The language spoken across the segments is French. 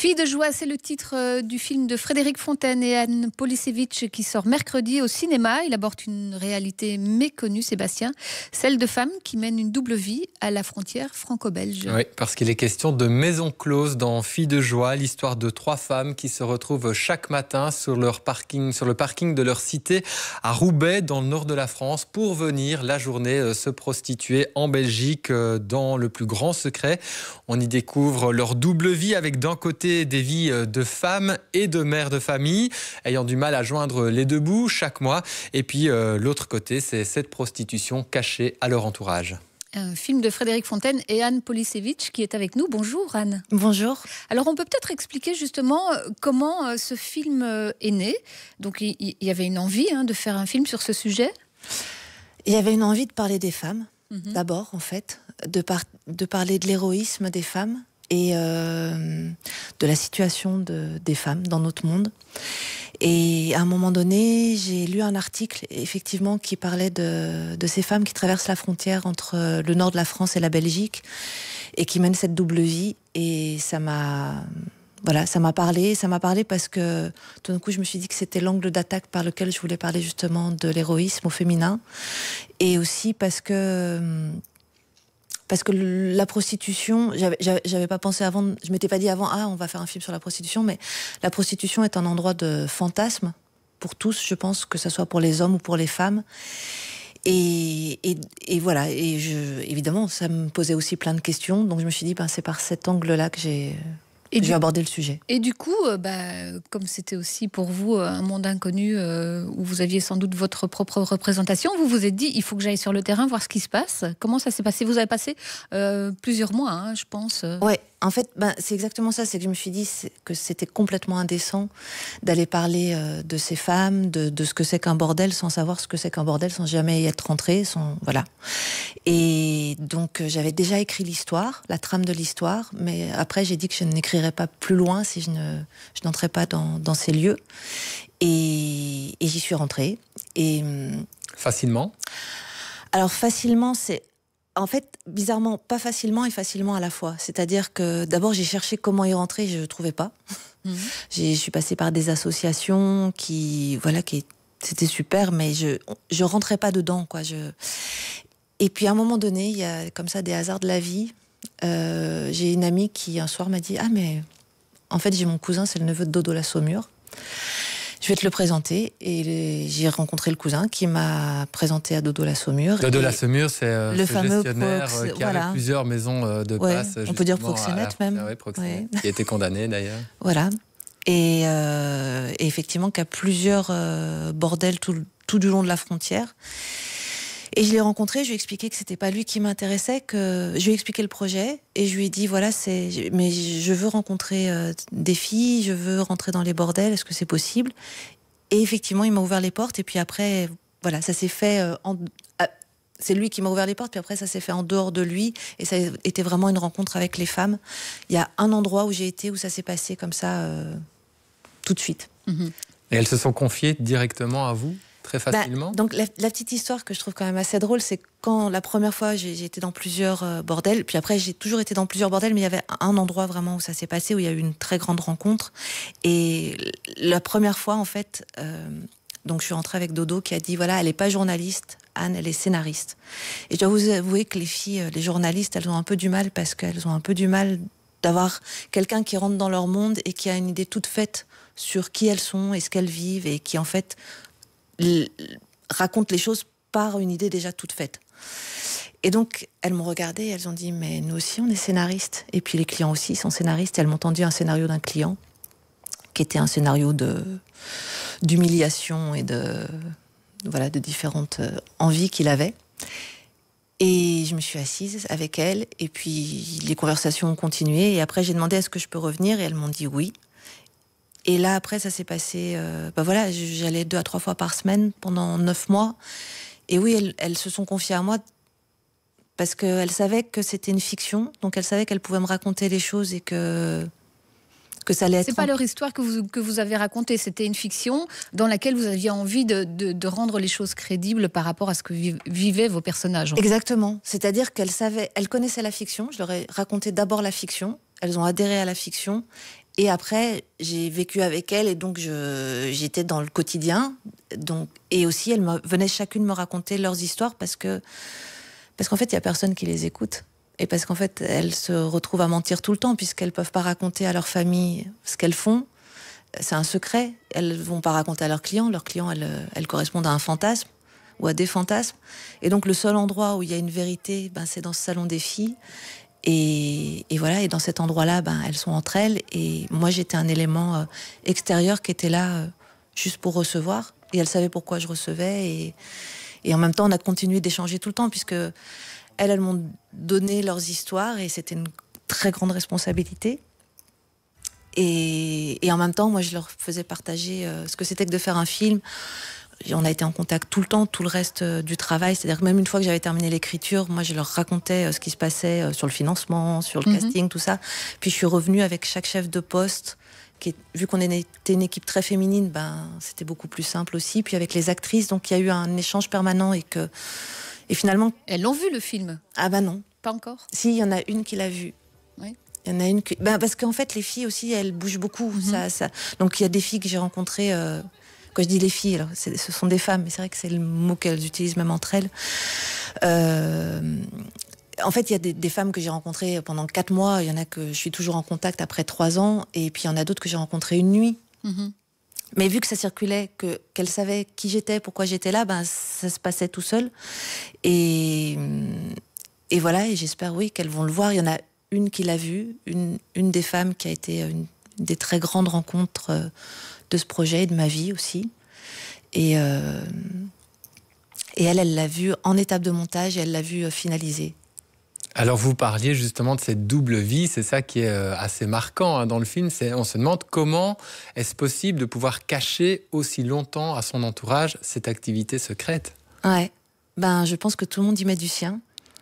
Fille de joie, c'est le titre euh, du film de Frédéric Fontaine et Anne Polisevich qui sort mercredi au cinéma. Il aborde une réalité méconnue, Sébastien, celle de femmes qui mènent une double vie à la frontière franco-belge. Oui, parce qu'il est question de maison close dans Fille de joie, l'histoire de trois femmes qui se retrouvent chaque matin sur, leur parking, sur le parking de leur cité à Roubaix, dans le nord de la France, pour venir la journée euh, se prostituer en Belgique euh, dans le plus grand secret. On y découvre leur double vie avec d'un côté des vies euh, de femmes et de mères de famille ayant du mal à joindre les deux bouts chaque mois. Et puis euh, l'autre côté, c'est cette prostitution cachée à leur entourage. Un film de Frédéric Fontaine et Anne Polisevitch qui est avec nous. Bonjour Anne. Bonjour. Alors on peut peut-être expliquer justement euh, comment ce film est né. Donc il y avait une envie hein, de faire un film sur ce sujet. Il y avait une envie de parler des femmes, mhm. d'abord en fait, de parler de l'héroïsme des femmes, et euh, de la situation de, des femmes dans notre monde. Et à un moment donné, j'ai lu un article, effectivement, qui parlait de, de, ces femmes qui traversent la frontière entre le nord de la France et la Belgique et qui mènent cette double vie. Et ça m'a. Voilà, ça m'a parlé, ça m'a parlé parce que tout d'un coup, je me suis dit que c'était l'angle d'attaque par lequel je voulais parler justement de l'héroïsme au féminin, et aussi parce que parce que la prostitution, j'avais pas pensé avant, je m'étais pas dit avant, ah, on va faire un film sur la prostitution, mais la prostitution est un endroit de fantasme pour tous, je pense, que ce soit pour les hommes ou pour les femmes. Et, et, voilà, et je, évidemment, ça me posait aussi plein de questions, donc je me suis dit, ben, c'est par cet angle-là que j'ai et j'ai abordé le sujet. Et du coup, euh, bah, comme c'était aussi pour vous euh, un monde inconnu euh, où vous aviez sans doute votre propre représentation, vous vous êtes dit il faut que j'aille sur le terrain voir ce qui se passe. Comment ça s'est passé Vous avez passé plusieurs mois, hein, je pense. Ouais, en fait, ben, c'est exactement ça. C'est que je me suis dit que c'était complètement indécent d'aller parler euh, de ces femmes, de, ce que c'est qu'un bordel, sans savoir ce que c'est qu'un bordel, sans jamais y être rentrée, Sans... Voilà. Et donc, euh, j'avais déjà écrit l'histoire, la trame de l'histoire, mais après, j'ai dit que je n'écrirais pas plus loin si je n'entrais ne, je pas dans, ces lieux. Et, j'y suis rentrée. Et, hum, Facilement alors facilement, c'est en fait, bizarrement, pas facilement et facilement à la fois. C'est-à-dire que d'abord, j'ai cherché comment y rentrer, je ne trouvais pas. Mhm. Je suis passée par des associations qui, voilà, qui c'était super, mais je je rentrais pas dedans, quoi. Je... Et puis à un moment donné, il y a comme ça des hasards de la vie. Euh, j'ai une amie qui un soir m'a dit ah mais en fait j'ai mon cousin, c'est le neveu de Dodo la Saumure. Je vais te le présenter. Et j'ai rencontré le cousin qui m'a présenté à Dodo la Saumure. Dodo la Saumure, c'est euh, le fameux gestionnaire euh, qui a plusieurs maisons euh, de ouais, passe. On peut dire proxénète même. Ah qui a été condamné d'ailleurs. Voilà. Et, effectivement, qui a plusieurs bordels tout, tout du long de la frontière. Et je l'ai rencontré, je lui ai expliqué que c'était pas lui qui m'intéressait, que je lui ai expliqué le projet et je lui ai dit voilà, c'est mais je veux rencontrer euh, des filles, je veux rentrer dans les bordels, est-ce que c'est possible Et effectivement, il m'a ouvert les portes et puis après voilà, ça s'est fait euh, en ah, c'est lui qui m'a ouvert les portes, puis après ça s'est fait en dehors de lui, et ça a été vraiment une rencontre avec les femmes. Il y a un endroit où j'ai été où ça s'est passé comme ça euh, tout de suite. Mhm. Et elles se sont confiées directement à vous bah, facilement. donc la, petite histoire que je trouve quand même assez drôle, c'est quand la première fois j'ai été dans plusieurs euh, bordels, puis après j'ai toujours été dans plusieurs bordels, mais il y avait un endroit vraiment où ça s'est passé, où il y a eu une très grande rencontre. Et la première fois, en fait, euh, donc je suis rentrée avec Dodo qui a dit, voilà, elle n'est pas journaliste, Anne, elle est scénariste. Et je dois vous avouer que les filles, euh, les journalistes, elles ont un peu du mal parce qu'elles ont un peu du mal d'avoir quelqu'un qui rentre dans leur monde et qui a une idée toute faite sur qui elles sont et ce qu'elles vivent et qui en fait raconte les choses par une idée déjà toute faite. Et donc, elles m'ont regardée, elles ont dit, mais nous aussi, on est scénaristes. Et puis les clients aussi sont scénaristes. Elles m'ont tendu un scénario d'un client, qui était un scénario de d'humiliation et de voilà de différentes euh, envies qu'il avait. Et je me suis assise avec elle, et puis les conversations ont continué. Et après, j'ai demandé est-ce que je peux revenir, et elles m'ont dit oui. Et là, après, ça s'est passé. Euh, bah voilà, j'allais deux à trois fois par semaine pendant neuf mois. Et oui, elles, se sont confiées à moi parce qu'elles savaient que c'était une fiction, donc elles savaient qu'elles pouvaient me raconter les choses et que que ça allait être. C'est pas leur histoire que vous que vous avez racontée. C'était une fiction dans laquelle vous aviez envie de, de, de, rendre les choses crédibles par rapport à ce que vivaient vos personnages. Exactement. C'est-à-dire qu'elles savaient, elles connaissaient la fiction. Je leur ai raconté d'abord la fiction. Elles ont adhéré à la fiction et après, j'ai vécu avec elle et donc j'étais dans le quotidien. Donc, et aussi, elles venaient chacune me raconter leurs histoires parce que parce qu'en fait, il n'y a personne qui les écoute. Et parce qu'en fait, elles se retrouvent à mentir tout le temps puisqu'elles ne peuvent pas raconter à leur famille ce qu'elles font. C'est un secret. Elles ne vont pas raconter à leurs clients. Leurs clients, elles, elles correspondent à un fantasme ou à des fantasmes. Et donc le seul endroit où il y a une vérité, ben, c'est dans ce salon des filles. Et, et, voilà, et dans cet endroit-là, ben, elles sont entre elles. Et moi, j'étais un élément euh, extérieur qui était là euh, juste pour recevoir. Et elles savaient pourquoi je recevais. Et, et en même temps, on a continué d'échanger tout le temps, puisque elles, elles m'ont donné leurs histoires. Et c'était une très grande responsabilité. Et, et, en même temps, moi, je leur faisais partager euh, ce que c'était que de faire un film on a été en contact tout le temps, tout le reste euh, du travail. C'est-à-dire que même une fois que j'avais terminé l'écriture, moi, je leur racontais euh, ce qui se passait euh, sur le financement, sur le mhm. casting, tout ça. Puis je suis revenue avec chaque chef de poste. Qui vu qu'on était une équipe très féminine, ben, c'était beaucoup plus simple aussi. Puis avec les actrices, donc il y a eu un échange permanent et que. Et finalement. Elles l'ont vu le film Ah ben non. Pas encore Si, il y en a une qui l'a vu. Il y en a une ben, parce qu'en fait, les filles aussi, elles bougent beaucoup. Mhm. ça, ça, Donc il y a des filles que j'ai rencontrées. Quand je dis les filles, ce sont des femmes, mais c'est vrai que c'est le mot qu'elles utilisent même entre elles. Euh, en fait, il y a des, femmes que j'ai rencontrées pendant quatre mois. Il y en a que je suis toujours en contact après trois ans. Et puis, il y en a d'autres que j'ai rencontrées une nuit. Mm-hmm. Mais vu que ça circulait, que savaient savaient qui j'étais, pourquoi j'étais là, ben ça se passait tout seul. Et, et voilà. Et j'espère oui qu'elles vont le voir. Il y en a une qui l'a vu, une, une des femmes qui a été une des très grandes rencontres euh, de ce projet et de ma vie aussi. Et, euh, et elle, elle l'a vu en étape de montage et elle l'a vu euh, finalisée. Alors vous parliez justement de cette double vie, c'est ça qui est euh, assez marquant hein, dans le film, c'est on se demande comment est-ce possible de pouvoir cacher aussi longtemps à son entourage cette activité secrète Ouais, ben je pense que tout le monde y met du sien.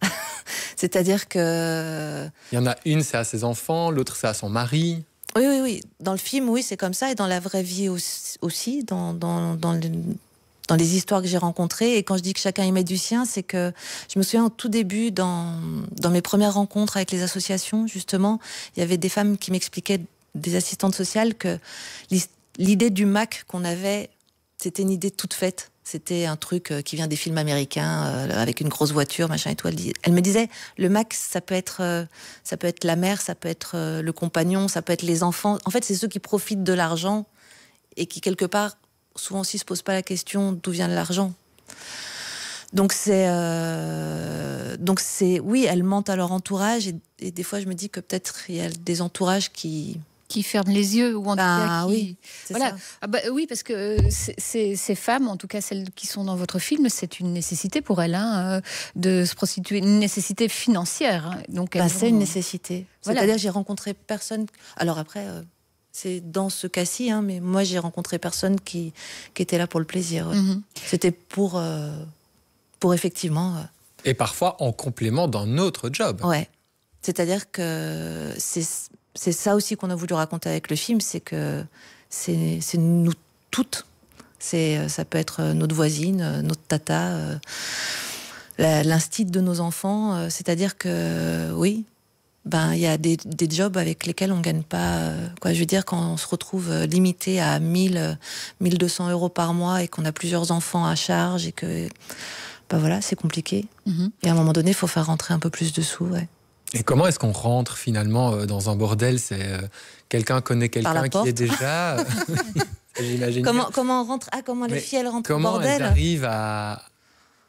C'est-à-dire que... Il y en a une, c'est à ses enfants, l'autre, c'est à son mari. Oui, oui, oui. Dans le film, oui, c'est comme ça. Et dans la vraie vie aussi, dans, les histoires que j'ai rencontrées. Et quand je dis que chacun y met du sien, c'est que je me souviens au tout début, dans, dans mes premières rencontres avec les associations, justement, il y avait des femmes qui m'expliquaient, des assistantes sociales, que l'idée du MAC qu'on avait, c'était une idée toute faite. C'était un truc euh, qui vient des films américains euh, avec une grosse voiture, machin et tout. Elle, me disait le max, ça peut être, euh, ça peut être la mère, ça peut être le compagnon, ça peut être les enfants. En fait, c'est ceux qui profitent de l'argent et qui quelque part souvent aussi se posent pas la question d'où vient l'argent. Donc c'est, donc c'est, oui, elles mentent à leur entourage et des fois je me dis que peut-être il y a des entourages qui qui ferment les yeux ou en bah qui... oui, voilà. Ah bah oui, parce que euh, ces femmes, en tout cas celles qui sont dans votre film, c'est une nécessité pour elles hein, euh, de se prostituer, une nécessité financière. Hein. Donc bah, c'est une nécessité. C'est-à-dire j'ai rencontré personne. Alors après. Euh, c'est dans ce cas-ci, hein, mais moi j'ai rencontré personne qui, qui était là pour le plaisir. Mhm. C'était pour, pour effectivement. Et parfois en complément d'un autre job. Ouais. C'est-à-dire que c'est c'est ça aussi qu'on a voulu raconter avec le film, c'est que c'est nous toutes. C'est euh, ça peut être euh, notre voisine, euh, notre tata, l'instit de nos enfants. C'est-à-dire que oui, ben il y a des, jobs avec lesquels on gagne pas. Quoi, je veux dire quand on se retrouve limité à 1000, 1200 euros par mois et qu'on a plusieurs enfants à charge et que ben voilà, c'est compliqué. Mm-hmm. Et à un moment donné, il faut faire rentrer un peu plus de sous. Ouais. Et comment est-ce qu'on rentre finalement euh, dans un bordel C'est euh, quelqu'un connaît quelqu'un qui est déjà. Euh, j'imagine. Comment, on rentre Ah, comment les filles elles rentrent dans le bordel Comment elles arrivent à,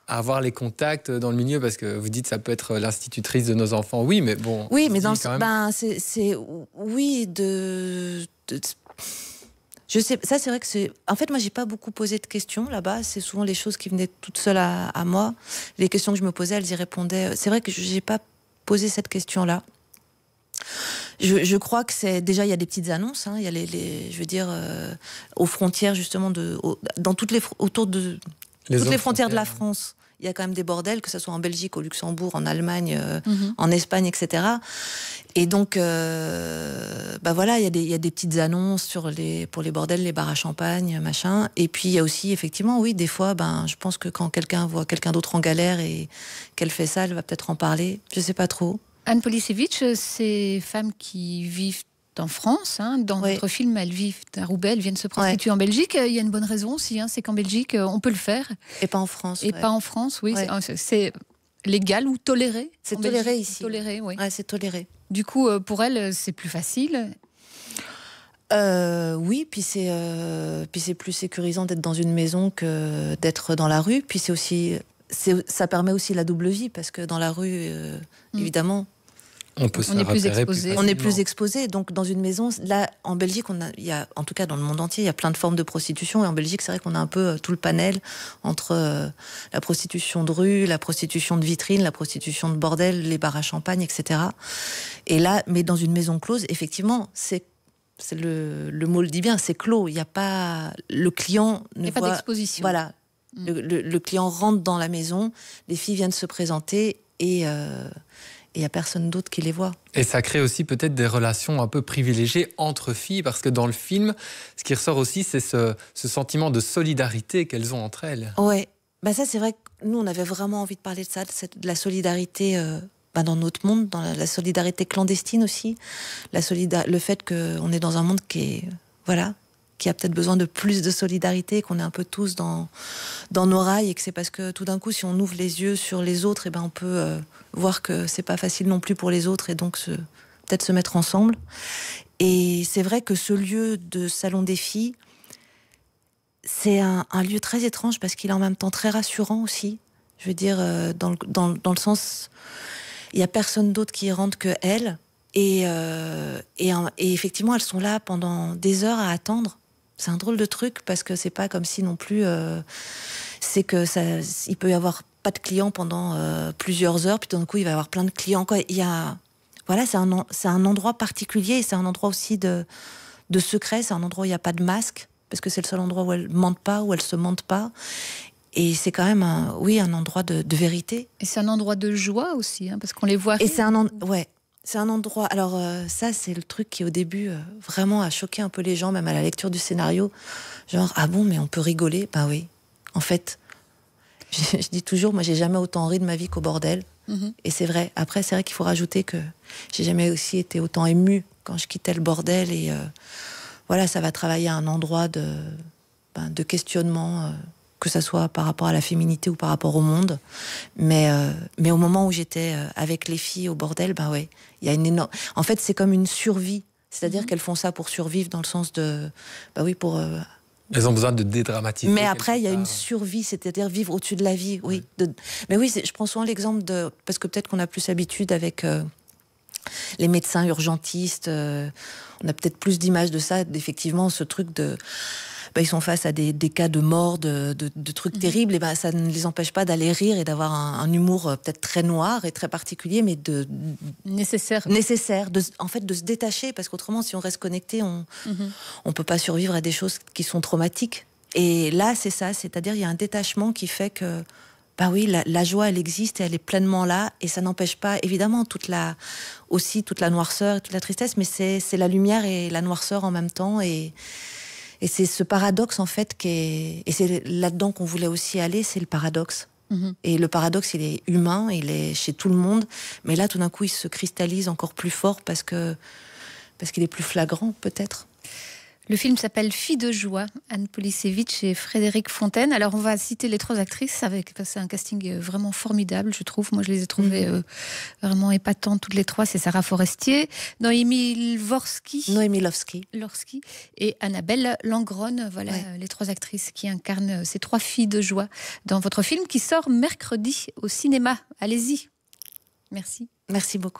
avoir les contacts dans le milieu parce que vous dites ça peut être l'institutrice de nos enfants oui mais bon oui mais dans ben c'est oui de, je sais ça c'est vrai que c'est en fait moi j'ai pas beaucoup posé de questions là-bas c'est souvent les choses qui venaient toutes seules à, à, moi les questions que je me posais elles y répondaient c'est vrai que j'ai pas poser cette question-là. Je, crois que c'est déjà il y a des petites annonces. Hein. il y a les, je veux dire euh, aux frontières justement de dans toutes les autour de les toutes les frontières, de la France il y a quand même des bordels, que ce soit en Belgique, au Luxembourg, en Allemagne, euh, mhm. en Espagne, etc. Et donc, ben voilà, il y, a des petites annonces sur les, pour les bordels, les bars à champagne, machin. Et puis, il y a aussi, effectivement, oui, des fois, ben, je pense que quand quelqu'un voit quelqu'un d'autre en galère et qu'elle fait ça, elle va peut-être en parler. Je sais pas trop. Anne Polisevitch, euh, ces femmes qui vivent en France, hein, dans votre film, elles vivent à Roubaix, elles viennent se prostituer en Belgique. Il y a une bonne raison aussi, hein, c'est qu'en Belgique, euh, on peut le faire. Et pas en France. Et pas en France, oui. C'est euh, légal ou toléré C'est toléré ici. Toléré, oui. c'est toléré. Du coup, euh, pour elles, c'est plus facile. oui, puis c'est plus sécurisant d'être dans une maison que d'être dans la rue. Puis c'est aussi ça permet aussi la double vie parce que dans la rue, mm. évidemment, on est plus exposé. on est plus exposé. Donc, dans une maison, là, en Belgique, on y a, en tout cas dans le monde entier, il y a plein de formes de prostitution. Et en Belgique, c'est vrai qu'on a un peu euh, tout le panel entre euh, la prostitution de rue, la prostitution de vitrine, la prostitution de bordel, les bars à champagne, etc. Et là, mais dans une maison close, effectivement, c'est le, mot le dit bien, c'est clos. Il n'y a pas. Le client ne voit. pas d'exposition. Voilà. Mm. Le, client rentre dans la maison, les filles viennent se présenter et. Euh, et il n'y a personne d'autre qui les voit. Et ça crée aussi peut-être des relations un peu privilégiées entre filles, parce que dans le film, ce qui ressort aussi, c'est ce, sentiment de solidarité qu'elles ont entre elles. Ouais, bah ça c'est vrai que nous on avait vraiment envie de parler de ça, de, la solidarité. Euh, bah, dans notre monde, dans la, solidarité clandestine aussi, la le fait qu'on est dans un monde qui est voilà, qu'il y a peut-être besoin de plus de solidarité, qu'on est un peu tous dans, dans nos rails et que c'est parce que tout d'un coup, si on ouvre les yeux sur les autres, et eh ben on peut euh, voir que c'est pas facile non plus pour les autres et donc se, peut-être se mettre ensemble. Et c'est vrai que ce lieu de salon des filles, c'est un, lieu très étrange parce qu'il est en même temps très rassurant aussi. Je veux dire, euh, dans, le, dans, dans le sens, il n'y a personne d'autre qui rentre que elle et, euh, et, effectivement, elles sont là pendant des heures à attendre. C'est un drôle de truc parce que c'est pas comme si non plus. Euh, c'est que ça, il peut y avoir pas de clients pendant euh, plusieurs heures, puis d'un coup il va y avoir plein de clients. Quoi. Il y a, voilà, c'est un, c'est un endroit particulier, c'est un endroit aussi de, de secret, c'est un endroit où il n'y a pas de masque, parce que c'est le seul endroit où elle mentent pas, où elle se mentent pas. Et c'est quand même, un, oui, un endroit de, vérité. Et c'est un endroit de joie aussi, hein, parce qu'on les voit. Et c'est un, en... ouais, c'est un endroit. Alors, euh, ça, c'est le truc qui, au début, euh, vraiment a choqué un peu les gens, même à la lecture du scénario. Genre, ah bon, mais on peut rigoler Ben oui. En fait, je, dis toujours, moi, j'ai jamais autant ri de ma vie qu'au bordel. Mhm. Et c'est vrai. Après, c'est vrai qu'il faut rajouter que j'ai jamais aussi été autant émue quand je quittais le bordel. Et euh, voilà, ça va travailler à un endroit de, ben, de questionnement que ça soit par rapport à la féminité ou par rapport au monde. Mais, euh, mais au moment où j'étais euh, avec les filles au bordel, ben oui, il y a une énorme. En fait, c'est comme une survie. C'est-à-dire mhm. qu'elles font ça pour survivre dans le sens de. Ben oui, pour. Euh, elles ont besoin de dédramatiser. Mais après, il y a une survie, c'est-à-dire vivre au-dessus de la vie, oui. Mais oui, je prends souvent l'exemple de. Parce que peut-être qu'on a plus l'habitude avec les médecins urgentistes, on a peut-être plus d'images de ça, d'effectivement, ce truc de bah, ils sont face à des, cas de mort, de, trucs mhm. terribles, et bah, ça ne les empêche pas d'aller rire et d'avoir un, humour euh, peut-être très noir et très particulier, mais de, nécessaire. Nécessaire, de, en fait, de se détacher, parce qu'autrement, si on reste connecté, on mhm. ne peut pas survivre à des choses qui sont traumatiques. Et là, c'est ça, c'est-à-dire il y a un détachement qui fait que bah oui, la, joie, elle existe et elle est pleinement là. Et ça n'empêche pas, évidemment, toute la, aussi toute la noirceur et toute la tristesse, mais c'est la lumière et la noirceur en même temps. Et, et c'est ce paradoxe, en fait, qui est... Et c'est là-dedans qu'on voulait aussi aller, c'est le paradoxe. Mm-hmm. Et le paradoxe, il est humain, il est chez tout le monde. Mais là, tout d'un coup, il se cristallise encore plus fort parce que parce qu'il est plus flagrant, peut-être. Le film s'appelle Filles de joie, Anne Polisevich et Frédéric Fontaine. Alors on va citer les trois actrices, avec c'est un casting vraiment formidable, je trouve. Moi je les ai trouvées mhm. euh, vraiment épatantes toutes les trois. C'est Sarah Forestier, Noémie Lvorsky, et Annabelle Langron. Voilà les trois actrices qui incarnent euh, ces trois filles de joie dans votre film qui sort mercredi au cinéma. Allez-y. Merci. Merci beaucoup.